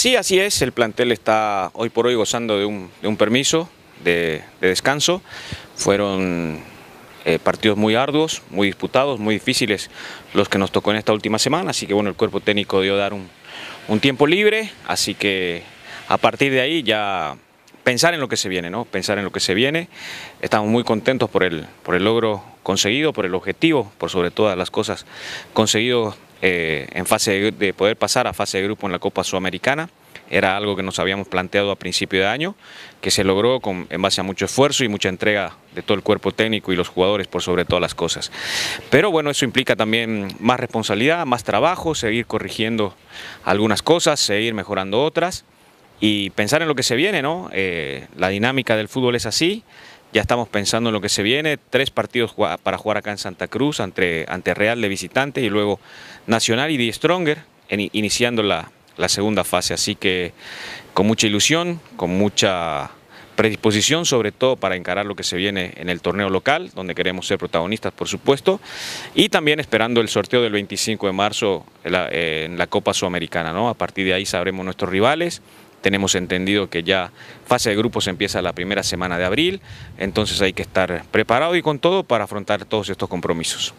Sí, así es, el plantel está hoy por hoy gozando de un, permiso de, descanso. Fueron eh, partidos muy arduos, muy disputados, muy difíciles los que nos tocó en esta última semana, así que bueno, el cuerpo técnico dio dar un, tiempo libre, así que a partir de ahí ya pensar en lo que se viene, ¿no? Pensar en lo que se viene. Estamos muy contentos por el, por el logro conseguido, por el objetivo, por sobre todas las cosas conseguido eh, en fase de, poder pasar a fase de grupo en la Copa Sudamericana. Era algo que nos habíamos planteado a principio de año, que se logró con, en base a mucho esfuerzo y mucha entrega de todo el cuerpo técnico y los jugadores por sobre todas las cosas. Pero bueno, eso implica también más responsabilidad, más trabajo, seguir corrigiendo algunas cosas, seguir mejorando otras y pensar en lo que se viene, ¿no? Eh, la dinámica del fútbol es así, ya estamos pensando en lo que se viene, tres partidos para jugar acá en Santa Cruz ante, ante Real de visitante y luego Nacional y The Stronger iniciando la, segunda fase. Así que con mucha ilusión, con mucha predisposición sobre todo para encarar lo que se viene en el torneo local, donde queremos ser protagonistas por supuesto, y también esperando el sorteo del 25 de marzo en la, en la Copa Sudamericana, ¿no? A partir de ahí sabremos nuestros rivales tenemos entendido que ya fase de grupos empieza la primera semana de abril, entonces hay que estar preparado y con todo para afrontar todos estos compromisos.